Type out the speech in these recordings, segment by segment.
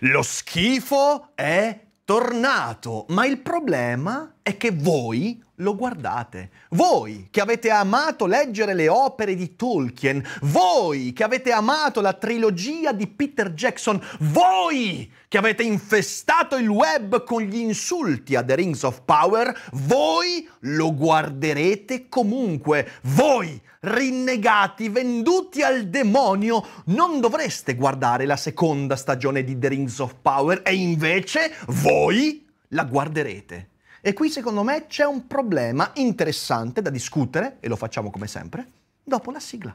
Lo schifo è tornato, ma il problema è che voi lo guardate. Voi che avete amato leggere le opere di Tolkien, voi che avete amato la trilogia di Peter Jackson, voi che avete infestato il web con gli insulti a The Rings of Power, voi lo guarderete comunque. Voi, rinnegati, venduti al demonio, non dovreste guardare la seconda stagione di The Rings of Power e invece voi la guarderete. E qui secondo me c'è un problema interessante da discutere, e lo facciamo come sempre, dopo la sigla.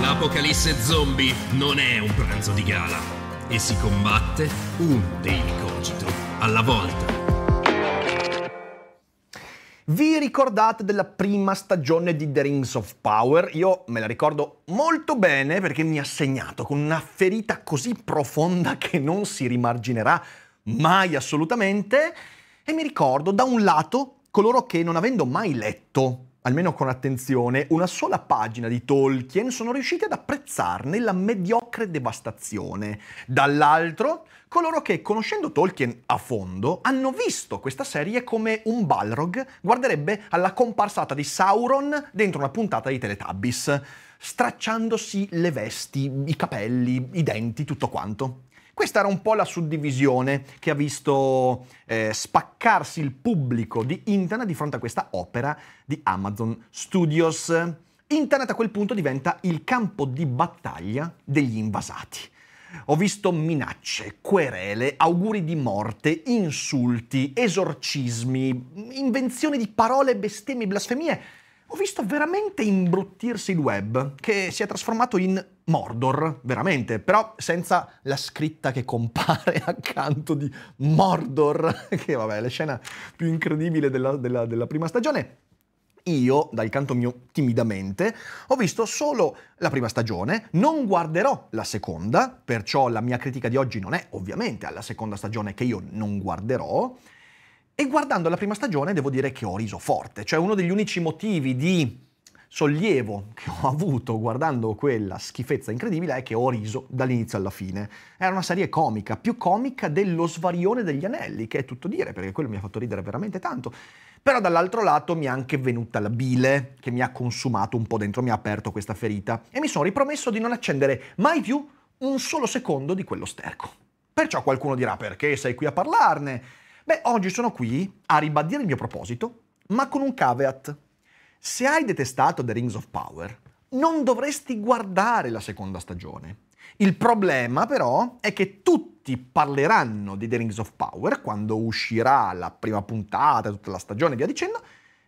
L'apocalisse zombie non è un pranzo di gala e si combatte un daily cogito alla volta. Vi ricordate della prima stagione di The Rings of Power? Io me la ricordo molto bene perché mi ha segnato con una ferita così profonda che non si rimarginerà mai assolutamente. E mi ricordo da un lato coloro che non avendo mai letto almeno con attenzione, una sola pagina di Tolkien, sono riusciti ad apprezzarne la mediocre devastazione. Dall'altro, coloro che, conoscendo Tolkien a fondo, hanno visto questa serie come un Balrog guarderebbe alla comparsata di Sauron dentro una puntata di Teletubbies, stracciandosi le vesti, i capelli, i denti, tutto quanto. Questa era un po' la suddivisione che ha visto eh, spaccarsi il pubblico di internet di fronte a questa opera di Amazon Studios. Internet a quel punto diventa il campo di battaglia degli invasati. Ho visto minacce, querele, auguri di morte, insulti, esorcismi, invenzioni di parole, bestemmie, blasfemie ho visto veramente imbruttirsi il web, che si è trasformato in Mordor, veramente, però senza la scritta che compare accanto di Mordor, che vabbè è la scena più incredibile della, della, della prima stagione. Io, dal canto mio timidamente, ho visto solo la prima stagione, non guarderò la seconda, perciò la mia critica di oggi non è ovviamente alla seconda stagione che io non guarderò, e guardando la prima stagione devo dire che ho riso forte, cioè uno degli unici motivi di sollievo che ho avuto guardando quella schifezza incredibile è che ho riso dall'inizio alla fine. Era una serie comica, più comica dello svarione degli anelli, che è tutto dire, perché quello mi ha fatto ridere veramente tanto. Però dall'altro lato mi è anche venuta la bile, che mi ha consumato un po' dentro, mi ha aperto questa ferita, e mi sono ripromesso di non accendere mai più un solo secondo di quello sterco. Perciò qualcuno dirà perché sei qui a parlarne? Beh, oggi sono qui a ribadire il mio proposito, ma con un caveat. Se hai detestato The Rings of Power, non dovresti guardare la seconda stagione. Il problema però è che tutti parleranno di The Rings of Power quando uscirà la prima puntata, tutta la stagione e via dicendo,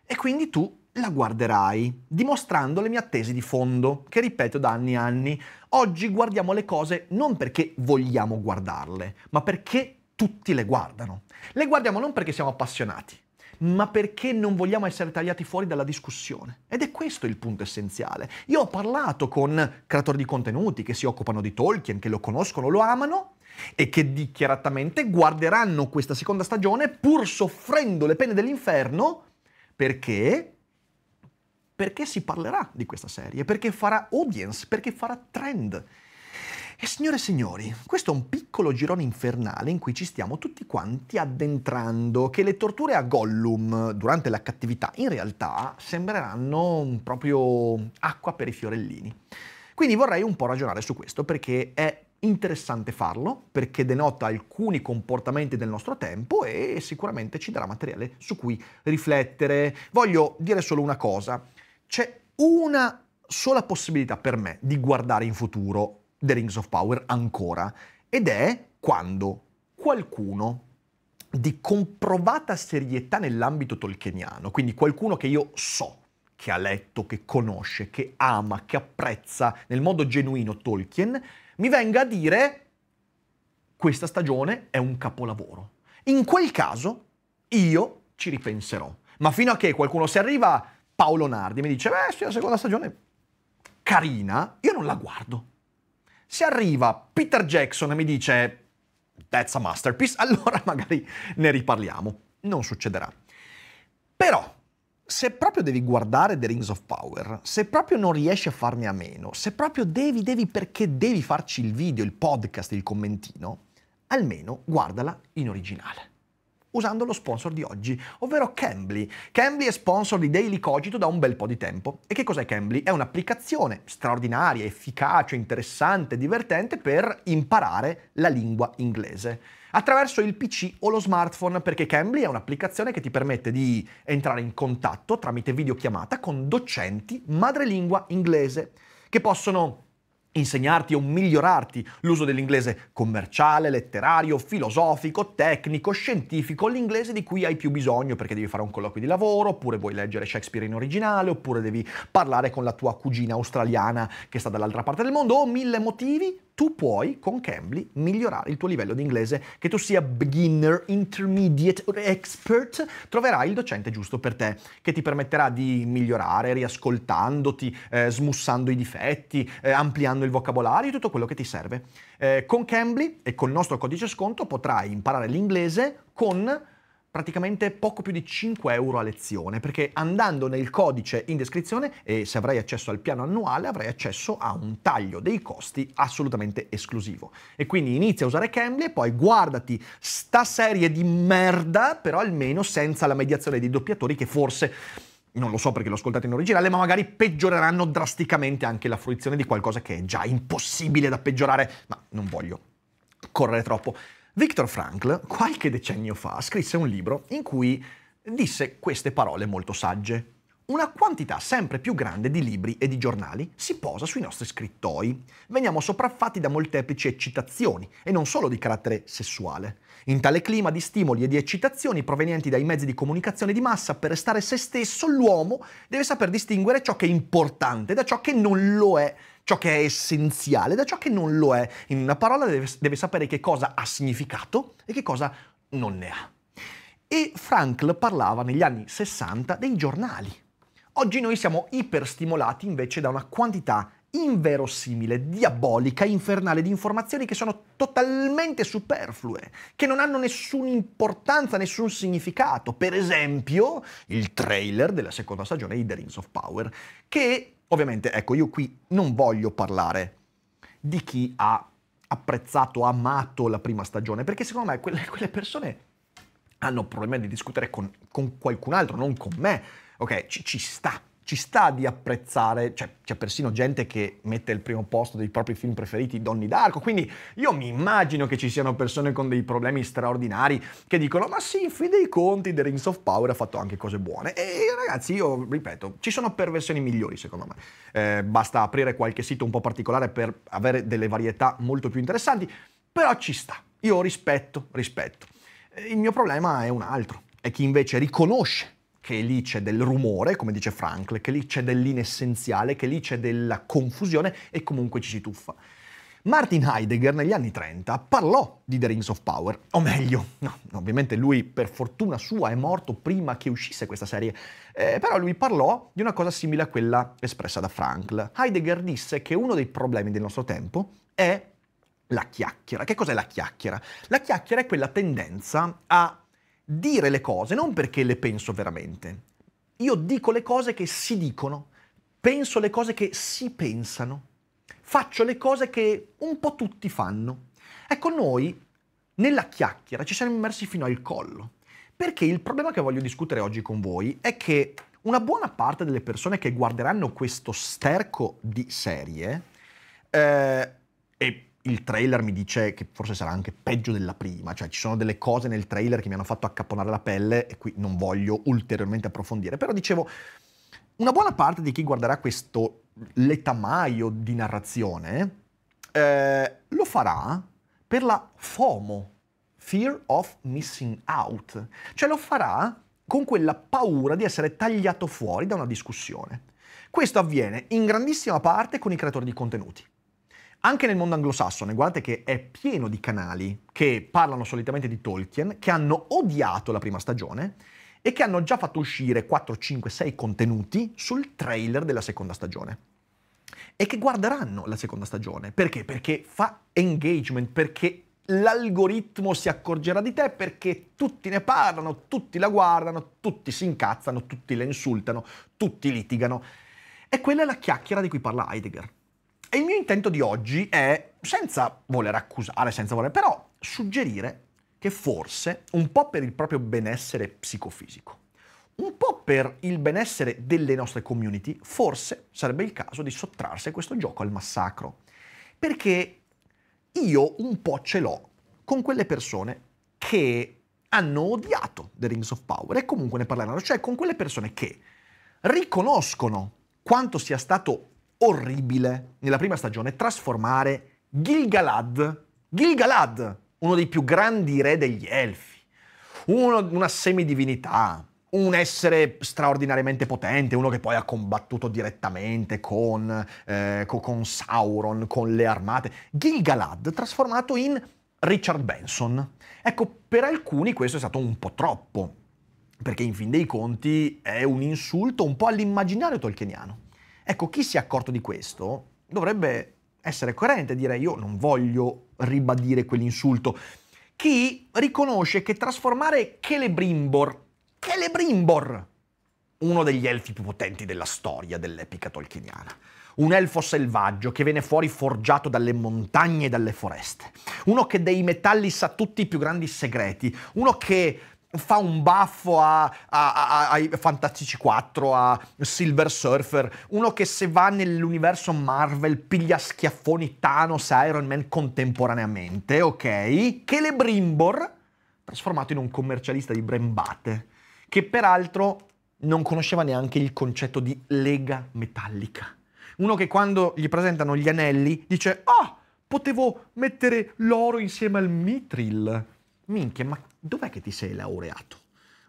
e quindi tu la guarderai, dimostrando le mie attese di fondo, che ripeto da anni e anni. Oggi guardiamo le cose non perché vogliamo guardarle, ma perché tutti le guardano. Le guardiamo non perché siamo appassionati, ma perché non vogliamo essere tagliati fuori dalla discussione. Ed è questo il punto essenziale. Io ho parlato con creatori di contenuti che si occupano di Tolkien, che lo conoscono, lo amano e che dichiaratamente guarderanno questa seconda stagione pur soffrendo le pene dell'inferno perché perché si parlerà di questa serie, perché farà audience, perché farà trend, e signore e signori, questo è un piccolo girone infernale in cui ci stiamo tutti quanti addentrando, che le torture a Gollum durante la cattività in realtà sembreranno proprio acqua per i fiorellini. Quindi vorrei un po' ragionare su questo perché è interessante farlo, perché denota alcuni comportamenti del nostro tempo e sicuramente ci darà materiale su cui riflettere. Voglio dire solo una cosa, c'è una sola possibilità per me di guardare in futuro The Rings of Power ancora, ed è quando qualcuno di comprovata serietà nell'ambito tolkieniano, quindi qualcuno che io so che ha letto, che conosce, che ama, che apprezza nel modo genuino Tolkien, mi venga a dire questa stagione è un capolavoro. In quel caso io ci ripenserò. Ma fino a che qualcuno si arriva, Paolo Nardi mi dice, beh, sì, la seconda stagione carina, io non la guardo. Se arriva Peter Jackson e mi dice that's a masterpiece, allora magari ne riparliamo. Non succederà. Però, se proprio devi guardare The Rings of Power, se proprio non riesci a farne a meno, se proprio devi, devi perché devi farci il video, il podcast, il commentino, almeno guardala in originale usando lo sponsor di oggi, ovvero Cambly. Cambly è sponsor di Daily Cogito da un bel po' di tempo. E che cos'è Cambly? È un'applicazione straordinaria, efficace, interessante, divertente per imparare la lingua inglese attraverso il PC o lo smartphone, perché Cambly è un'applicazione che ti permette di entrare in contatto tramite videochiamata con docenti madrelingua inglese che possono insegnarti o migliorarti l'uso dell'inglese commerciale, letterario, filosofico, tecnico, scientifico, l'inglese di cui hai più bisogno perché devi fare un colloquio di lavoro, oppure vuoi leggere Shakespeare in originale, oppure devi parlare con la tua cugina australiana che sta dall'altra parte del mondo, o mille motivi tu puoi con Cambly migliorare il tuo livello di inglese, che tu sia beginner, intermediate o expert, troverai il docente giusto per te, che ti permetterà di migliorare riascoltandoti, eh, smussando i difetti, eh, ampliando il vocabolario, tutto quello che ti serve. Eh, con Cambly e col nostro codice sconto potrai imparare l'inglese con praticamente poco più di 5 euro a lezione, perché andando nel codice in descrizione e se avrai accesso al piano annuale avrai accesso a un taglio dei costi assolutamente esclusivo. E quindi inizia a usare Cambly e poi guardati sta serie di merda, però almeno senza la mediazione dei doppiatori che forse non lo so perché l'ho ascoltato in originale, ma magari peggioreranno drasticamente anche la fruizione di qualcosa che è già impossibile da peggiorare, ma non voglio correre troppo. Viktor Frankl, qualche decennio fa, scrisse un libro in cui disse queste parole molto sagge. Una quantità sempre più grande di libri e di giornali si posa sui nostri scrittori. Veniamo sopraffatti da molteplici eccitazioni, e non solo di carattere sessuale. In tale clima di stimoli e di eccitazioni provenienti dai mezzi di comunicazione di massa, per restare se stesso, l'uomo deve saper distinguere ciò che è importante da ciò che non lo è ciò che è essenziale da ciò che non lo è. In una parola deve, deve sapere che cosa ha significato e che cosa non ne ha. E Frankl parlava negli anni 60 dei giornali. Oggi noi siamo iperstimolati invece da una quantità inverosimile, diabolica, infernale di informazioni che sono totalmente superflue, che non hanno nessuna importanza, nessun significato. Per esempio, il trailer della seconda stagione di The Rings of Power, che Ovviamente, ecco, io qui non voglio parlare di chi ha apprezzato, amato la prima stagione, perché secondo me quelle, quelle persone hanno problemi di discutere con, con, qualcun altro, non con me. Ok, ci, ci sta, ci sta di apprezzare, cioè c'è persino gente che mette il primo posto dei propri film preferiti Donnie Darko, quindi io mi immagino che ci siano persone con dei problemi straordinari che dicono ma sì, in fin dei conti The Rings of Power ha fatto anche cose buone e ragazzi io ripeto, ci sono perversioni migliori secondo me, eh, basta aprire qualche sito un po' particolare per avere delle varietà molto più interessanti, però ci sta, io rispetto, rispetto. Il mio problema è un altro, è chi invece riconosce che lì c'è del rumore, come dice Frankl, che lì c'è dell'inessenziale, che lì c'è della confusione e comunque ci si tuffa. Martin Heidegger negli anni 30 parlò di The Rings of Power, o meglio, no, ovviamente lui per fortuna sua è morto prima che uscisse questa serie, eh, però lui parlò di una cosa simile a quella espressa da Frankl. Heidegger disse che uno dei problemi del nostro tempo è la chiacchiera. Che cos'è la chiacchiera? La chiacchiera è quella tendenza a dire le cose non perché le penso veramente. Io dico le cose che si dicono, penso le cose che si pensano, faccio le cose che un po' tutti fanno. Ecco, noi nella chiacchiera ci siamo immersi fino al collo, perché il problema che voglio discutere oggi con voi è che una buona parte delle persone che guarderanno questo sterco di serie eh, e il trailer mi dice che forse sarà anche peggio della prima, cioè ci sono delle cose nel trailer che mi hanno fatto accapponare la pelle e qui non voglio ulteriormente approfondire, però dicevo, una buona parte di chi guarderà questo letamaio di narrazione eh, lo farà per la FOMO, Fear of Missing Out, cioè lo farà con quella paura di essere tagliato fuori da una discussione. Questo avviene in grandissima parte con i creatori di contenuti. Anche nel mondo anglosassone, guardate che è pieno di canali che parlano solitamente di Tolkien, che hanno odiato la prima stagione e che hanno già fatto uscire 4, 5, 6 contenuti sul trailer della seconda stagione. E che guarderanno la seconda stagione. Perché? Perché fa engagement, perché l'algoritmo si accorgerà di te perché tutti ne parlano, tutti la guardano, tutti si incazzano, tutti la insultano, tutti litigano. E quella è la chiacchiera di cui parla Heidegger. E il mio intento di oggi è, senza voler accusare, senza voler, però suggerire che forse, un po' per il proprio benessere psicofisico, un po' per il benessere delle nostre community, forse sarebbe il caso di sottrarsi a questo gioco al massacro. Perché io un po' ce l'ho con quelle persone che hanno odiato The Rings of Power e comunque ne parleranno, cioè con quelle persone che riconoscono quanto sia stato orribile nella prima stagione trasformare Gilgalad, Gilgalad, uno dei più grandi re degli elfi, uno, una semidivinità, un essere straordinariamente potente, uno che poi ha combattuto direttamente con, eh, con Sauron, con le armate. Gilgalad trasformato in Richard Benson. Ecco, per alcuni questo è stato un po' troppo, perché in fin dei conti è un insulto un po' all'immaginario tolkieniano. Ecco, chi si è accorto di questo dovrebbe essere coerente, e dire io non voglio ribadire quell'insulto. Chi riconosce che trasformare Celebrimbor, Celebrimbor, uno degli elfi più potenti della storia dell'epica tolkieniana, un elfo selvaggio che viene fuori forgiato dalle montagne e dalle foreste, uno che dei metalli sa tutti i più grandi segreti, uno che fa un baffo a, a, a, ai Fantastici 4, a Silver Surfer, uno che se va nell'universo Marvel piglia schiaffoni Thanos e Iron Man contemporaneamente, ok? Celebrimbor, trasformato in un commercialista di brembate, che peraltro non conosceva neanche il concetto di lega metallica. Uno che quando gli presentano gli anelli dice «Ah, oh, potevo mettere l'oro insieme al mitril!» minchia, ma dov'è che ti sei laureato?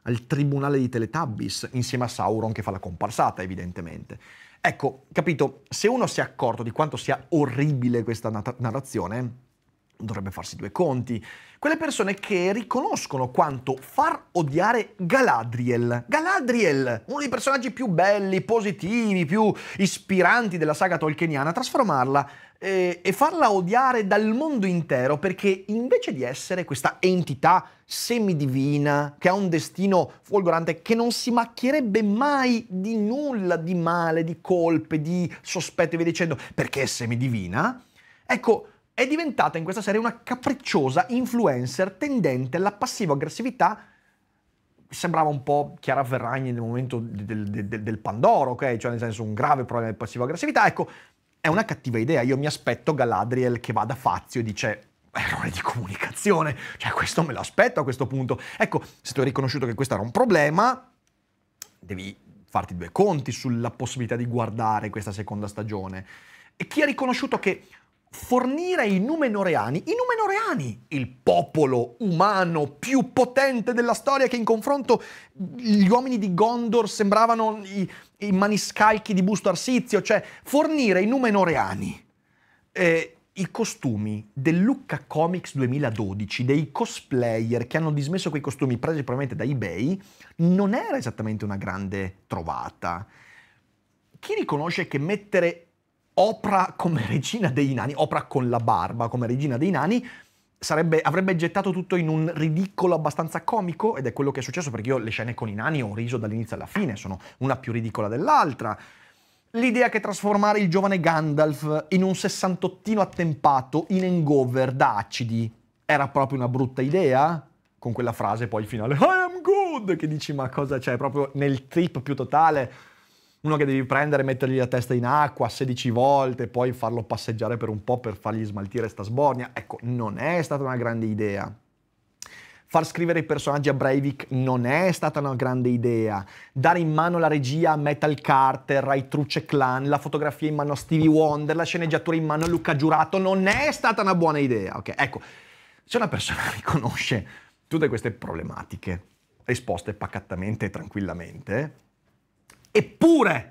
Al tribunale di Teletubbies, insieme a Sauron che fa la comparsata, evidentemente. Ecco, capito, se uno si è accorto di quanto sia orribile questa nat- narrazione, dovrebbe farsi due conti. Quelle persone che riconoscono quanto far odiare Galadriel. Galadriel, uno dei personaggi più belli, positivi, più ispiranti della saga tolkieniana, trasformarla eh, e farla odiare dal mondo intero perché invece di essere questa entità semidivina che ha un destino folgorante che non si macchierebbe mai di nulla di male, di colpe, di sospetti e via dicendo perché è semidivina, ecco è diventata in questa serie una capricciosa influencer tendente alla passivo-aggressività sembrava un po' Chiara Ferragni nel momento del, del, del, Pandoro, ok? Cioè nel senso un grave problema di passivo aggressività. Ecco, è una cattiva idea. Io mi aspetto Galadriel che vada a Fazio e dice errore di comunicazione, cioè questo me lo aspetto a questo punto. Ecco, se tu hai riconosciuto che questo era un problema, devi farti due conti sulla possibilità di guardare questa seconda stagione. E chi ha riconosciuto che fornire ai Numenoreani, i Numenoreani, il popolo umano più potente della storia che in confronto gli uomini di Gondor sembravano i, i maniscalchi di Busto Arsizio, cioè fornire ai Numenoreani eh, i costumi del Lucca Comics 2012, dei cosplayer che hanno dismesso quei costumi presi probabilmente da eBay, non era esattamente una grande trovata. Chi riconosce che mettere Oprah come regina dei nani, Oprah con la barba come regina dei nani, Sarebbe, avrebbe gettato tutto in un ridicolo abbastanza comico ed è quello che è successo perché io le scene con i nani ho riso dall'inizio alla fine, sono una più ridicola dell'altra. L'idea che trasformare il giovane Gandalf in un sessantottino attempato in hangover da acidi era proprio una brutta idea? Con quella frase poi il finale I am good che dici ma cosa c'è proprio nel trip più totale uno che devi prendere e mettergli la testa in acqua 16 volte, poi farlo passeggiare per un po' per fargli smaltire sta sbornia. Ecco, non è stata una grande idea. Far scrivere i personaggi a Breivik non è stata una grande idea. Dare in mano la regia a Metal Carter, ai Truce Clan, la fotografia in mano a Stevie Wonder, la sceneggiatura in mano a Luca Giurato non è stata una buona idea. Ok, ecco, se una persona riconosce tutte queste problematiche, risposte pacatamente e tranquillamente, eppure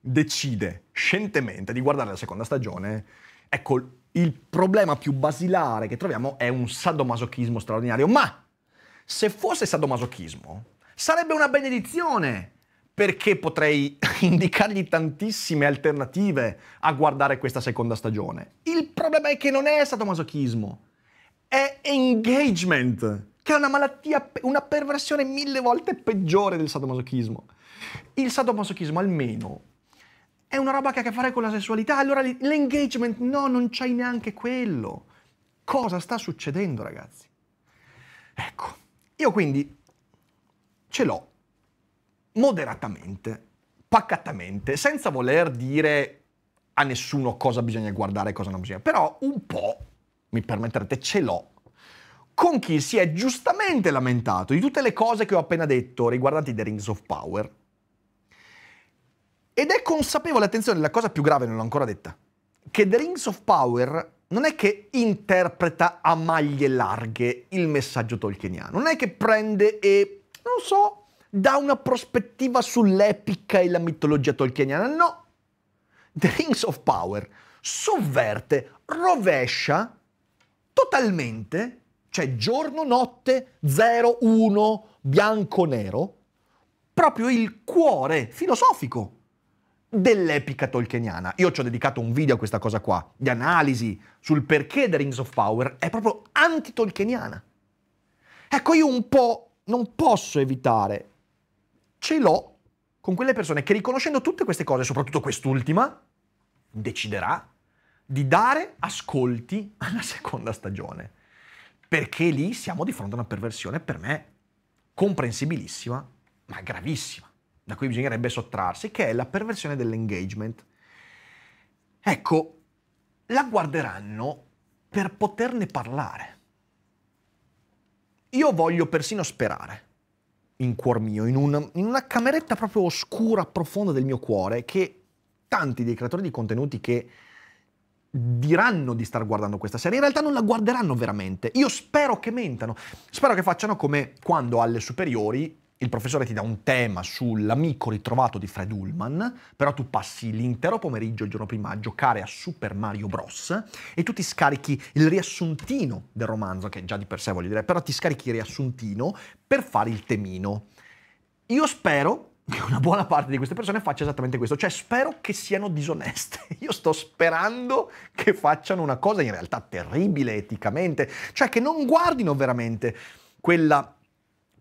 decide scientemente di guardare la seconda stagione, ecco, il problema più basilare che troviamo è un sadomasochismo straordinario. Ma se fosse sadomasochismo, sarebbe una benedizione, perché potrei indicargli tantissime alternative a guardare questa seconda stagione. Il problema è che non è sadomasochismo, è engagement, che è una malattia, una perversione mille volte peggiore del sadomasochismo. Il sadomasochismo almeno è una roba che ha a che fare con la sessualità, allora l'engagement no, non c'hai neanche quello. Cosa sta succedendo ragazzi? Ecco, io quindi ce l'ho moderatamente, pacatamente, senza voler dire a nessuno cosa bisogna guardare e cosa non bisogna, però un po', mi permetterete, ce l'ho con chi si è giustamente lamentato di tutte le cose che ho appena detto riguardanti The Rings of Power, ed è consapevole, attenzione, la cosa più grave, non l'ho ancora detta, che The Rings of Power non è che interpreta a maglie larghe il messaggio tolkieniano, non è che prende e, non so, dà una prospettiva sull'epica e la mitologia tolkieniana, no. The Rings of Power sovverte, rovescia totalmente, cioè giorno-notte, 0-1, bianco-nero, proprio il cuore filosofico dell'epica tolkieniana. Io ci ho dedicato un video a questa cosa qua, di analisi sul perché The Rings of Power è proprio anti-tolkieniana. Ecco, io un po' non posso evitare, ce l'ho con quelle persone che riconoscendo tutte queste cose, soprattutto quest'ultima, deciderà di dare ascolti alla seconda stagione. Perché lì siamo di fronte a una perversione per me comprensibilissima, ma gravissima da cui bisognerebbe sottrarsi, che è la perversione dell'engagement. Ecco, la guarderanno per poterne parlare. Io voglio persino sperare, in cuor mio, in una, in una cameretta proprio oscura, profonda del mio cuore, che tanti dei creatori di contenuti che diranno di star guardando questa serie, in realtà non la guarderanno veramente. Io spero che mentano, spero che facciano come quando alle superiori il professore ti dà un tema sull'amico ritrovato di Fred Ullman, però tu passi l'intero pomeriggio il giorno prima a giocare a Super Mario Bros. e tu ti scarichi il riassuntino del romanzo, che già di per sé voglio dire, però ti scarichi il riassuntino per fare il temino. Io spero che una buona parte di queste persone faccia esattamente questo, cioè spero che siano disoneste. Io sto sperando che facciano una cosa in realtà terribile eticamente, cioè che non guardino veramente quella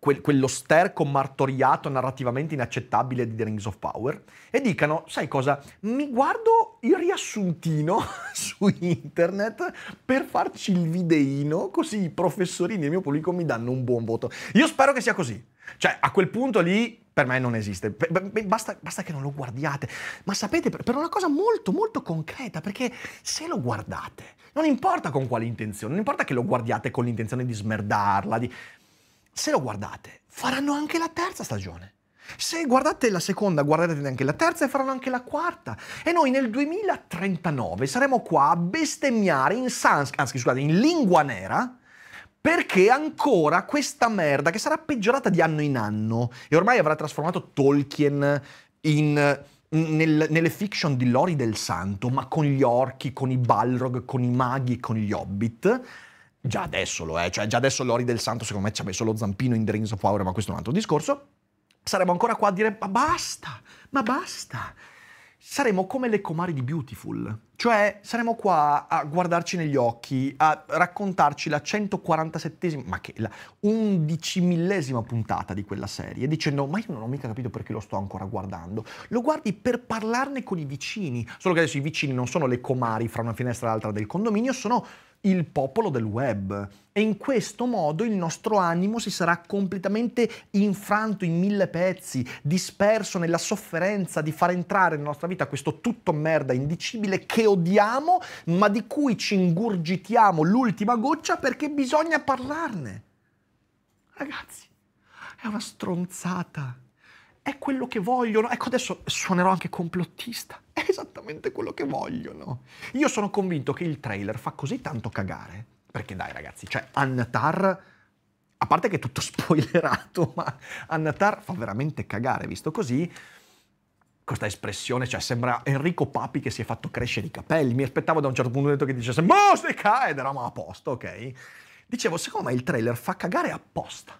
quel, quello sterco martoriato narrativamente inaccettabile di The Rings of Power e dicano, sai cosa, mi guardo il riassuntino su internet per farci il videino, così i professori nel mio pubblico mi danno un buon voto. Io spero che sia così. Cioè, a quel punto lì per me non esiste. Basta, basta, che non lo guardiate. Ma sapete, per una cosa molto, molto concreta, perché se lo guardate, non importa con quale intenzione, non importa che lo guardiate con l'intenzione di smerdarla, di se lo guardate, faranno anche la terza stagione. Se guardate la seconda, guardate anche la terza e faranno anche la quarta. E noi nel 2039 saremo qua a bestemmiare in, sans- anzi, scusate, in lingua nera perché ancora questa merda che sarà peggiorata di anno in anno e ormai avrà trasformato Tolkien in nel, nelle fiction di Lori del Santo, ma con gli orchi, con i Balrog, con i maghi, con gli hobbit, Già adesso lo è, cioè già adesso Lori del Santo secondo me ci ha messo lo zampino in Dreams of Power, ma questo è un altro discorso. Saremo ancora qua a dire ma basta, ma basta. Saremo come le comari di Beautiful, cioè saremo qua a guardarci negli occhi, a raccontarci la 147esima, ma che la undicimillesima puntata di quella serie, dicendo ma io non ho mica capito perché lo sto ancora guardando. Lo guardi per parlarne con i vicini, solo che adesso i vicini non sono le comari fra una finestra e l'altra del condominio, sono il popolo del web. E in questo modo il nostro animo si sarà completamente infranto in mille pezzi, disperso nella sofferenza di far entrare nella nostra vita questo tutto merda indicibile che odiamo, ma di cui ci ingurgitiamo l'ultima goccia perché bisogna parlarne. Ragazzi, è una stronzata è quello che vogliono. Ecco, adesso suonerò anche complottista. È esattamente quello che vogliono. Io sono convinto che il trailer fa così tanto cagare. Perché dai ragazzi, cioè Annatar, a parte che è tutto spoilerato, ma Annatar fa veramente cagare, visto così questa espressione, cioè sembra Enrico Papi che si è fatto crescere i capelli. Mi aspettavo da un certo punto che dicesse musica ed eravamo a posto, ok? Dicevo, secondo me il trailer fa cagare apposta.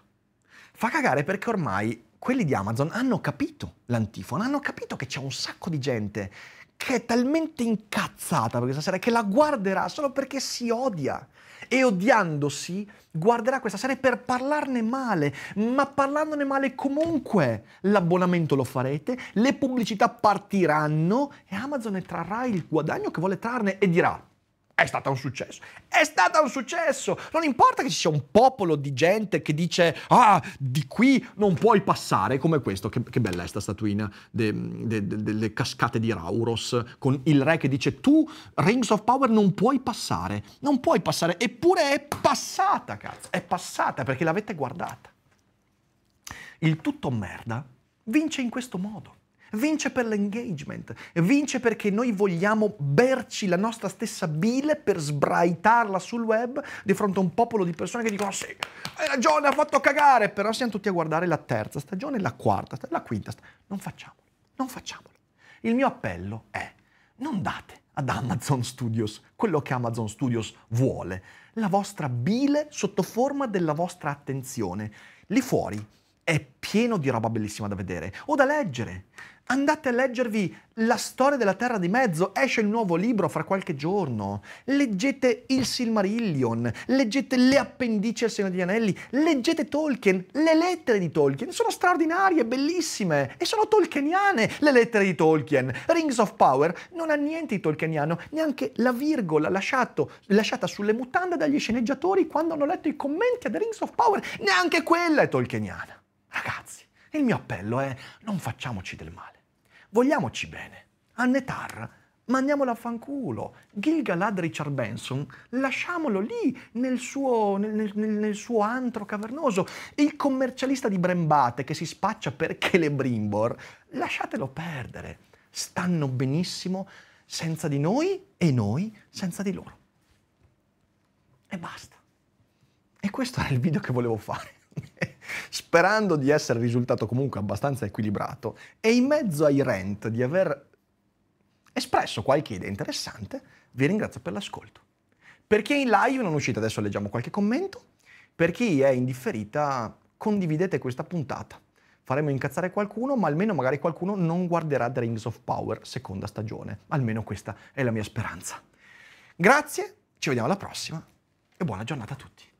Fa cagare perché ormai quelli di Amazon hanno capito l'antifono, hanno capito che c'è un sacco di gente che è talmente incazzata per questa serie che la guarderà solo perché si odia. E odiandosi guarderà questa serie per parlarne male, ma parlandone male comunque l'abbonamento lo farete, le pubblicità partiranno e Amazon ne trarrà il guadagno che vuole trarne e dirà è stato un successo. È stato un successo. Non importa che ci sia un popolo di gente che dice, ah, di qui non puoi passare, come questo. Che, che bella è questa statuina de, de, de, delle cascate di Rauros, con il re che dice, tu, Rings of Power, non puoi passare. Non puoi passare. Eppure è passata, cazzo. È passata perché l'avete guardata. Il tutto merda vince in questo modo vince per l'engagement, vince perché noi vogliamo berci la nostra stessa bile per sbraitarla sul web di fronte a un popolo di persone che dicono sì, hai ragione, ha fatto cagare, però siamo tutti a guardare la terza stagione, la quarta, la quinta, non facciamolo, non facciamolo. Il mio appello è non date ad Amazon Studios quello che Amazon Studios vuole, la vostra bile sotto forma della vostra attenzione. Lì fuori è pieno di roba bellissima da vedere o da leggere. Andate a leggervi la storia della Terra di Mezzo, esce il nuovo libro fra qualche giorno. Leggete il Silmarillion, leggete le appendici al Signore degli Anelli, leggete Tolkien, le lettere di Tolkien sono straordinarie, bellissime e sono tolkieniane le lettere di Tolkien. Rings of Power non ha niente di tolkieniano, neanche la virgola lasciato, lasciata sulle mutande dagli sceneggiatori quando hanno letto i commenti ad Rings of Power, neanche quella è tolkieniana. Ragazzi, il mio appello è non facciamoci del male vogliamoci bene. Annetar, mandiamolo a fanculo. Gilgalad Richard Benson, lasciamolo lì nel suo, nel, nel, nel suo antro cavernoso. Il commercialista di Brembate che si spaccia per Celebrimbor, lasciatelo perdere. Stanno benissimo senza di noi e noi senza di loro. E basta. E questo era il video che volevo fare. sperando di essere risultato comunque abbastanza equilibrato, e in mezzo ai rent di aver espresso qualche idea interessante, vi ringrazio per l'ascolto. Per chi è in live non uscite, adesso leggiamo qualche commento. Per chi è indifferita, condividete questa puntata. Faremo incazzare qualcuno, ma almeno magari qualcuno non guarderà The Rings of Power seconda stagione. Almeno questa è la mia speranza. Grazie, ci vediamo alla prossima e buona giornata a tutti.